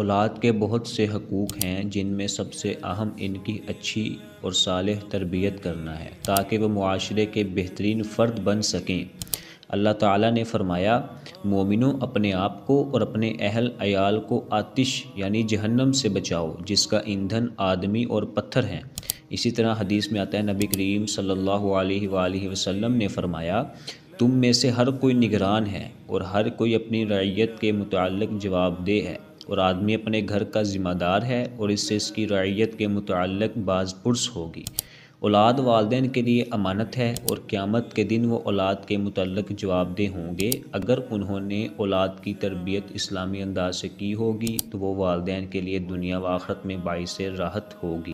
औलाद के बहुत से हकूक़ हैं जिनमें सबसे अहम इनकी अच्छी और साल तरबियत करना है ताकि वह माशरे के बेहतरीन फ़र्द बन सकें अल्लाह ताला ने फरमाया मोमिनों अपने आप को और अपने अहल अयाल को आतिश यानी जहन्नम से बचाओ जिसका ईंधन आदमी और पत्थर हैं इसी तरह हदीस में आता है नबी करीम सल्ला वसम वसल्लम ने फरमाया तुम में से हर कोई निगरान है और हर कोई अपनी रैयत के मुतल जवाबदेह है और आदमी अपने घर का ज़िम्मेदार है और इससे इसकी रैयत के मुतल बाज पुरस होगी औलाद वालदे के लिए अमानत है और क़्यामत के दिन वो औलाद के मुतल जवाबदेह होंगे अगर उन्होंने औलाद की तरबियत इस्लामी अंदाज से की होगी तो वो वालदे के लिए दुनिया व आखरत में बायस राहत होगी